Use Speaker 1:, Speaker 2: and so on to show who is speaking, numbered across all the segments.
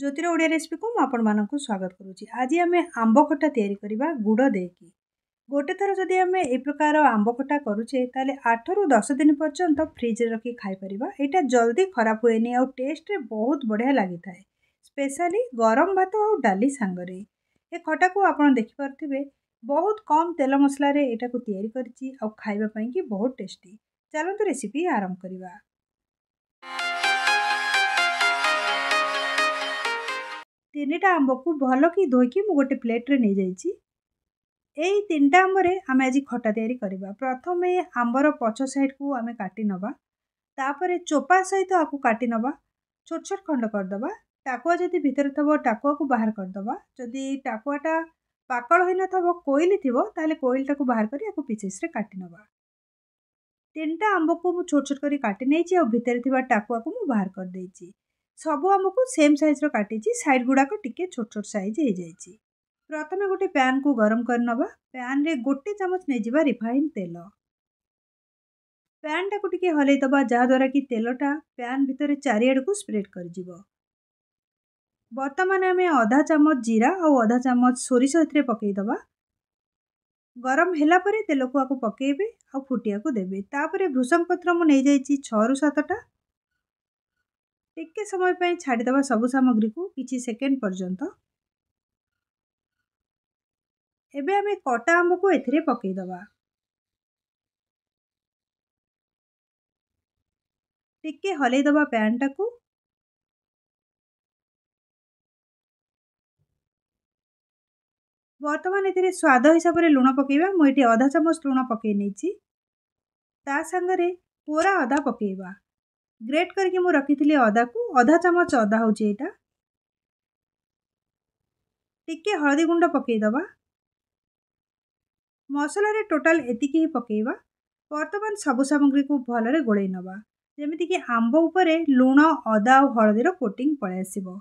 Speaker 1: ଜ୍ୟୋତିର ଓଡ଼ିଆ ରେସିପିକୁ ମୁଁ ଆପଣମାନଙ୍କୁ ସ୍ୱାଗତ କରୁଛି ଆଜି ଆମେ ଆମ୍ବ ଖଟା ତିଆରି କରିବା ଗୁଡ଼ ଦେଇକି ଗୋଟେ ଥର ଯଦି ଆମେ ଏ ପ୍ରକାର ଆମ୍ବ ଖଟା କରୁଛେ ତାହେଲେ ଆଠରୁ ଦଶ ଦିନ ପର୍ଯ୍ୟନ୍ତ ଫ୍ରିଜ୍ରେ ରଖି ଖାଇପାରିବା ଏଇଟା ଜଲ୍ଦି ଖରାପ ହୁଏନି ଆଉ ଟେଷ୍ଟରେ ବହୁତ ବଢ଼ିଆ ଲାଗିଥାଏ ସ୍ପେଶାଲି ଗରମ ଭାତ ଆଉ ଡାଲି ସାଙ୍ଗରେ ଏ ଖଟାକୁ ଆପଣ ଦେଖିପାରୁଥିବେ ବହୁତ କମ୍ ତେଲ ମସଲାରେ ଏଇଟାକୁ ତିଆରି କରିଛି ଆଉ ଖାଇବା ପାଇଁକି ବହୁତ ଟେଷ୍ଟି ଚାଲନ୍ତୁ ରେସିପି ଆରମ୍ଭ କରିବା ତିନିଟା ଆମ୍ବକୁ ଭଲକି ଧୋଇକି ମୁଁ ଗୋଟେ ପ୍ଲେଟ୍ରେ ନେଇଯାଇଛି ଏଇ ତିନିଟା ଆମ୍ବରେ ଆମେ ଆଜି ଖଟା ତିଆରି କରିବା ପ୍ରଥମେ ଆମ୍ବର ପଛ ସାଇଡ଼କୁ ଆମେ କାଟି ନେବା ତାପରେ ଚୋପା ସହିତ ଆକୁ କାଟି ନେବା ଛୋଟ ଛୋଟ ଖଣ୍ଡ କରିଦେବା ଟାକୁଆ ଯଦି ଭିତରେ ଥିବ ଟାକୁଆକୁ ବାହାର କରିଦେବା ଯଦି ଟାକୁଆଟା ପାକଳ ହୋଇନଥିବ କୋଇଲି ଥିବ ତାହେଲେ କୋଇଲିଟାକୁ ବାହାର କରି ଆକୁ ପିଚେସ୍ରେ କାଟି ନେବା ତିନିଟା ଆମ୍ବକୁ ମୁଁ ଛୋଟ ଛୋଟ କରି କାଟି ନେଇଛି ଆଉ ଭିତରେ ଥିବା ଟାକୁଆକୁ ମୁଁ ବାହାର କରିଦେଇଛି ସବୁ ଆମକୁ ସେମ୍ ସାଇଜ୍ର କାଟିଛି ସାଇଡ଼୍ ଗୁଡ଼ାକ ଟିକେ ଛୋଟ ଛୋଟ ସାଇଜ୍ ହେଇଯାଇଛି ପ୍ରଥମେ ଗୋଟେ ପ୍ୟାନ୍କୁ ଗରମ କରିନେବା ପ୍ୟାନ୍ରେ ଗୋଟେ ଚାମଚ ନେଇଯିବା ରିଫାଇନ୍ ତେଲ ପ୍ୟାନ୍ଟାକୁ ଟିକେ ହଲେଇ ଦେବା ଯାହାଦ୍ୱାରା କି ତେଲଟା ପ୍ୟାନ୍ ଭିତରେ ଚାରିଆଡ଼କୁ ସ୍ପ୍ରେଡ୍ କରିଯିବ ବର୍ତ୍ତମାନ ଆମେ ଅଧା ଚାମଚ ଜିରା ଆଉ ଅଧା ଚାମଚ ସୋରିଷ ଏଥିରେ ପକାଇଦେବା ଗରମ ହେଲା ପରେ ତେଲକୁ ଆକୁ ପକାଇବେ ଆଉ ଫୁଟିବାକୁ ଦେବେ ତାପରେ ଭୃଷଙ୍ଗ ପତ୍ର ମୁଁ ନେଇଯାଇଛି ଛଅରୁ ସାତଟା টিকে সময় পাই ছাড়িদেবা সবু সামগ্রীকে কিছু সেকেন্ড পর্যন্ত এবে আমি কটা আম্বকু এতে পকাইদেবা টিকে হলাইদেবা প্যানটাকে বর্তমান এতে স্বাদ হিসাবে লুণ পকাইবা মু এটি অধা চামচ লুণ পকাই নেইছি তা সাংরে কোরা অদা পকাইবা ଗ୍ରେଟ୍ କରିକି ମୁଁ ରଖିଥିଲି ଅଦାକୁ ଅଧା ଚାମଚ ଅଦା ହେଉଛି ଏଇଟା ଟିକିଏ ହଳଦୀ ଗୁଣ୍ଡ ପକାଇଦେବା ମସଲାରେ ଟୋଟାଲ୍ ଏତିକି ହିଁ ପକାଇବା ବର୍ତ୍ତମାନ ସବୁ ସାମଗ୍ରୀକୁ ଭଲରେ ଗୋଳେଇ ନେବା ଯେମିତିକି ଆମ୍ବ ଉପରେ ଲୁଣ ଅଦା ଆଉ ହଳଦୀର କୋଟିଂ ପଳାଇ ଆସିବ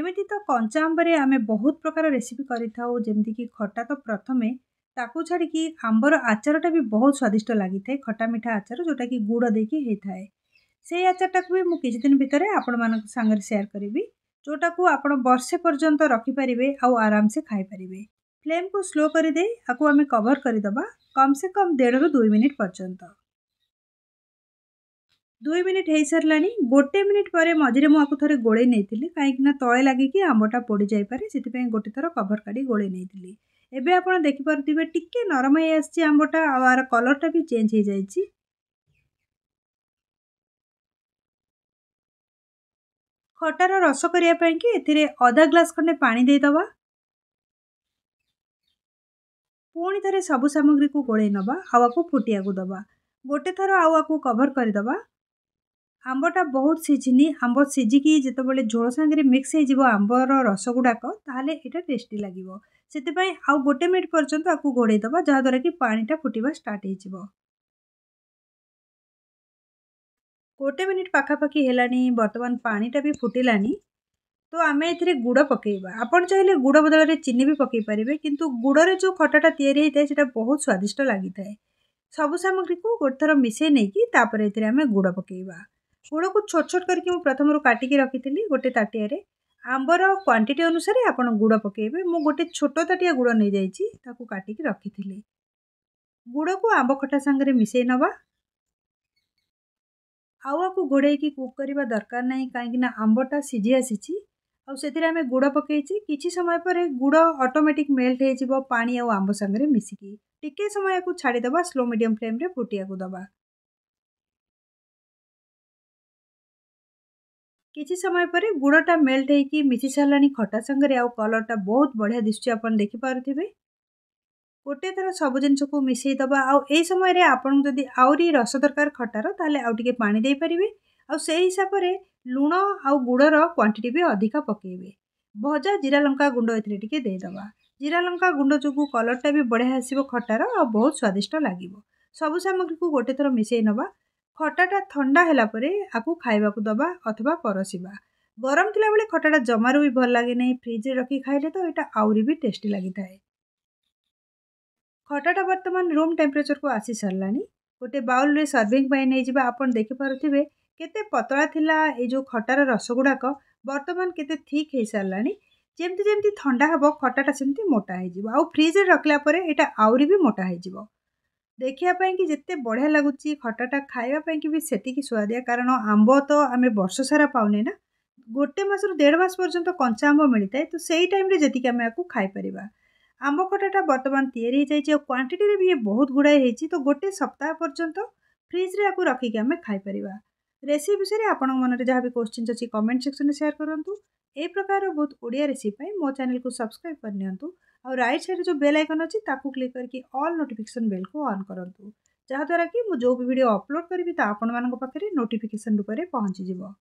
Speaker 1: ଏମିତି ତ କଞ୍ଚା ଆମ୍ବରେ ଆମେ ବହୁତ ପ୍ରକାର ରେସିପି କରିଥାଉ ଯେମିତିକି ଖଟା ତ ପ୍ରଥମେ ତାକୁ ଛାଡ଼ିକି ଆମ୍ବର ଆଚାରଟା ବି ବହୁତ ସ୍ୱାଦିଷ୍ଟ ଲାଗିଥାଏ ଖଟା ମିଠା ଆଚାର ଯେଉଁଟାକି ଗୁଡ଼ ଦେଇକି ହେଇଥାଏ ସେଇ ଆଚାରଟାକୁ ବି ମୁଁ କିଛି ଦିନ ଭିତରେ ଆପଣମାନଙ୍କ ସାଙ୍ଗରେ ସେୟାର କରିବି ଯେଉଁଟାକୁ ଆପଣ ବର୍ଷେ ପର୍ଯ୍ୟନ୍ତ ରଖିପାରିବେ ଆଉ ଆରାମସେ ଖାଇପାରିବେ ଫ୍ଲେମ୍କୁ ସ୍ଲୋ କରିଦେଇ ଆକୁ ଆମେ କଭର୍ କରିଦେବା କମ୍ ସେ କମ୍ ଦେଢ଼ରୁ ଦୁଇ ମିନିଟ୍ ପର୍ଯ୍ୟନ୍ତ ଦୁଇ ମିନିଟ୍ ହୋଇସାରିଲାଣି ଗୋଟେ ମିନିଟ୍ ପରେ ମଝିରେ ମୁଁ ଆକୁ ଥରେ ଗୋଳେଇ ନେଇଥିଲି କାହିଁକିନା ତଳେ ଲାଗିକି ଆମ୍ବଟା ପୋଡ଼ି ଯାଇପାରେ ସେଥିପାଇଁ ଗୋଟେ ଥର କଭର୍ କାଢ଼ି ଗୋଳେଇ ନେଇଥିଲି ଏବେ ଆପଣ ଦେଖିପାରୁଥିବେ ଟିକେ ନରମ ହେଇଆସିଛି ଆମ୍ବଟା ଆଉ ଆର କଲର୍ଟା ବି ଚେଞ୍ଜ ହେଇଯାଇଛି ଖଟାର ରସ କରିବା ପାଇଁକି ଏଥିରେ ଅଧା ଗ୍ଲାସ୍ ଖଣ୍ଡେ ପାଣି ଦେଇଦେବା ପୁଣି ଥରେ ସବୁ ସାମଗ୍ରୀକୁ ଗୋଳେଇ ନେବା ହାୱାକୁ ଫୁଟିବାକୁ ଦେବା ଗୋଟେ ଥର ହାୱାକୁ କଭର୍ କରିଦେବା ଆମ୍ବଟା ବହୁତ ସିଝିନି ଆମ୍ବ ସିଝିକି ଯେତେବେଳେ ଝୋଳ ସାଙ୍ଗରେ ମିକ୍ସ ହେଇଯିବ ଆମ୍ବର ରସଗୁଡ଼ାକ ତାହେଲେ ଏଇଟା ଟେଷ୍ଟି ଲାଗିବ ସେଥିପାଇଁ ଆଉ ଗୋଟେ ମିନିଟ୍ ପର୍ଯ୍ୟନ୍ତ ଆକୁ ଦେବା ଯାହାଦ୍ୱାରା କି ପାଣିଟା ଫୁଟିବା ଷ୍ଟାର୍ଟ ହେଇଯିବ ଗୋଟେ ମିନିଟ୍ ପାଖାପାଖି ହେଲାଣି ବର୍ତ୍ତମାନ ପାଣିଟା ବି ଫୁଟିଲାନି ତ ଆମେ ଏଥିରେ ଗୁଡ଼ ପକାଇବା ଆପଣ ଚାହିଁଲେ ଗୁଡ଼ ବଦଳରେ ଚିନି ବି ପକାଇ ପାରିବେ କିନ୍ତୁ ଗୁଡ଼ରେ ଯେଉଁ ଖଟାଟା ତିଆରି ହେଇଥାଏ ସେଇଟା ବହୁତ ସ୍ୱାଦିଷ୍ଟ ଲାଗିଥାଏ ସବୁ ସାମଗ୍ରୀକୁ ଗୋଟେ ଥର ମିଶାଇ ନେଇକି ତାପରେ ଏଥିରେ ଆମେ ଗୁଡ଼ ପକାଇବା ଗୁଡ଼କୁ ଛୋଟ ଛୋଟ କରିକି ମୁଁ ପ୍ରଥମରୁ କାଟିକି ରଖିଥିଲି ଗୋଟେ ତାଟିଆରେ ଆମ୍ବର କ୍ୱାଣ୍ଟିଟି ଅନୁସାରେ ଆପଣ ଗୁଡ଼ ପକାଇବେ ମୁଁ ଗୋଟେ ଛୋଟ ତାଟିଆ ଗୁଡ଼ ନେଇଯାଇଛି ତାକୁ କାଟିକି ରଖିଥିଲି ଗୁଡ଼କୁ ଆମ୍ବ ଖଟା ସାଙ୍ଗରେ ମିଶାଇ ନେବା ଆଉ ଆକୁ ଘୋଡ଼େଇକି କୁକ୍ କରିବା ଦରକାର ନାହିଁ କାହିଁକିନା ଆମ୍ବଟା ସିଝି ଆସିଛି ଆଉ ସେଥିରେ ଆମେ ଗୁଡ଼ ପକାଇଛି କିଛି ସମୟ ପରେ ଗୁଡ଼ ଅଟୋମେଟିକ୍ ମେଲ୍ଟ ହୋଇଯିବ ପାଣି ଆଉ ଆମ୍ବ ସାଙ୍ଗରେ ମିଶିକି ଟିକେ ସମୟକୁ ଛାଡ଼ିଦେବା ସ୍ଲୋ ମିଡ଼ିୟମ୍ ଫ୍ଲେମ୍ରେ ଫୁଟିବାକୁ ଦେବା कि समय पर गुडटा मेल्ट मिशी मिसिसार खटा सागर आउ कलर टा बहुत बढिया दृश्य आपिपे गोटेथर सबै जिसकु मिसैद समय आपि आउरी रस दर खटार तिस लुण आउ गुड र क्वान्टिटी अधिक पकैबे भजा जिरालङ्का गुड ए लंका गुण जो कलरटा बढिया आयो खटार बहुत स्वादिष्ट गोटे गोटेथर मिसै न ଖଟାଟା ଥଣ୍ଡା ହେଲା ପରେ ଆକୁ ଖାଇବାକୁ ଦେବା ଅଥବା ପରଶିବା ଗରମ ଥିଲାବେଳେ ଖଟାଟା ଜମାରୁ ବି ଭଲ ଲାଗେ ନାହିଁ ଫ୍ରିଜ୍ରେ ରଖି ଖାଇଲେ ତ ଏଇଟା ଆହୁରି ବି ଟେଷ୍ଟି ଲାଗିଥାଏ ଖଟାଟା ବର୍ତ୍ତମାନ ରୁମ୍ ଟେମ୍ପରେଚର୍କୁ ଆସିସାରିଲାଣି ଗୋଟେ ବାଉଲ୍ରେ ସର୍ଭିଂ ପାଇଁ ନେଇଯିବା ଆପଣ ଦେଖିପାରୁଥିବେ କେତେ ପତଳା ଥିଲା ଏ ଯେଉଁ ଖଟାର ରସଗୁଡ଼ାକ ବର୍ତ୍ତମାନ କେତେ ଥିକ୍ ହେଇସାରିଲାଣି ଯେମିତି ଯେମିତି ଥଣ୍ଡା ହେବ ଖଟାଟା ସେମିତି ମୋଟା ହେଇଯିବ ଆଉ ଫ୍ରିଜ୍ରେ ରଖିଲା ପରେ ଏଇଟା ଆହୁରି ବି ମୋଟା ହେଇଯିବ ଦେଖିବା ଯେତେ ବଢ଼ିଆ ଲାଗୁଛି ଖଟାଟା ଖାଇବା ପାଇଁକି ବି ସେତିକି ସୁଆଦିଆ କାରଣ ଆମ୍ବ ତ ଆମେ ବର୍ଷ ସାରା ପାଉନେ ନା ଗୋଟେ ମାସରୁ ଦେଢ଼ ମାସ ପର୍ଯ୍ୟନ୍ତ କଞ୍ଚା ଆମ୍ବ ମିଳିଥାଏ ତ ସେଇ ଟାଇମ୍ରେ ଯେତିକି ଆମେ ଆକୁ ଖାଇପାରିବା ଆମ୍ବ ଖଟାଟା ବର୍ତ୍ତମାନ ତିଆରି ହେଇଯାଇଛି ଆଉ କ୍ୱାଣ୍ଟିଟିରେ ବି ଇଏ ବହୁତ ଗୁଡ଼ାଏ ହେଇଛି ତ ଗୋଟେ ସପ୍ତାହ ପର୍ଯ୍ୟନ୍ତ ଫ୍ରିଜ୍ରେ ଆକୁ ରଖିକି ଆମେ ଖାଇପାରିବା ରେସିପି ବିଷୟରେ ଆପଣଙ୍କ ମନରେ ଯାହା ବି କୋଶ୍ଚିନ୍ସ ଅଛି କମେଣ୍ଟ ସେକ୍ସନ୍ରେ ସେୟାର କରନ୍ତୁ ଏହି ପ୍ରକାରର ବହୁତ ଓଡ଼ିଆ ରେସିପି ପାଇଁ ମୋ ଚ୍ୟାନେଲ୍କୁ ସବସ୍କ୍ରାଇବ୍ କରିନିଅନ୍ତୁ ଆଉ ରାଇଟ୍ ସାଇଡ଼୍ରେ ଯେଉଁ ବେଲ୍ ଆଇକନ୍ ଅଛି ତାକୁ କ୍ଲିକ୍ କରିକି ଅଲ୍ ନୋଟିଫିକେସନ୍ ବେଲ୍କୁ ଅନ୍ କରନ୍ତୁ ଯାହାଦ୍ୱାରା କି ମୁଁ ଯେଉଁ ବି ଭିଡ଼ିଓ ଅପଲୋଡ଼୍ କରିବି ତାହା ଆପଣମାନଙ୍କ ପାଖରେ ନୋଟିଫିକେସନ୍ ରୂପରେ ପହଞ୍ଚିଯିବ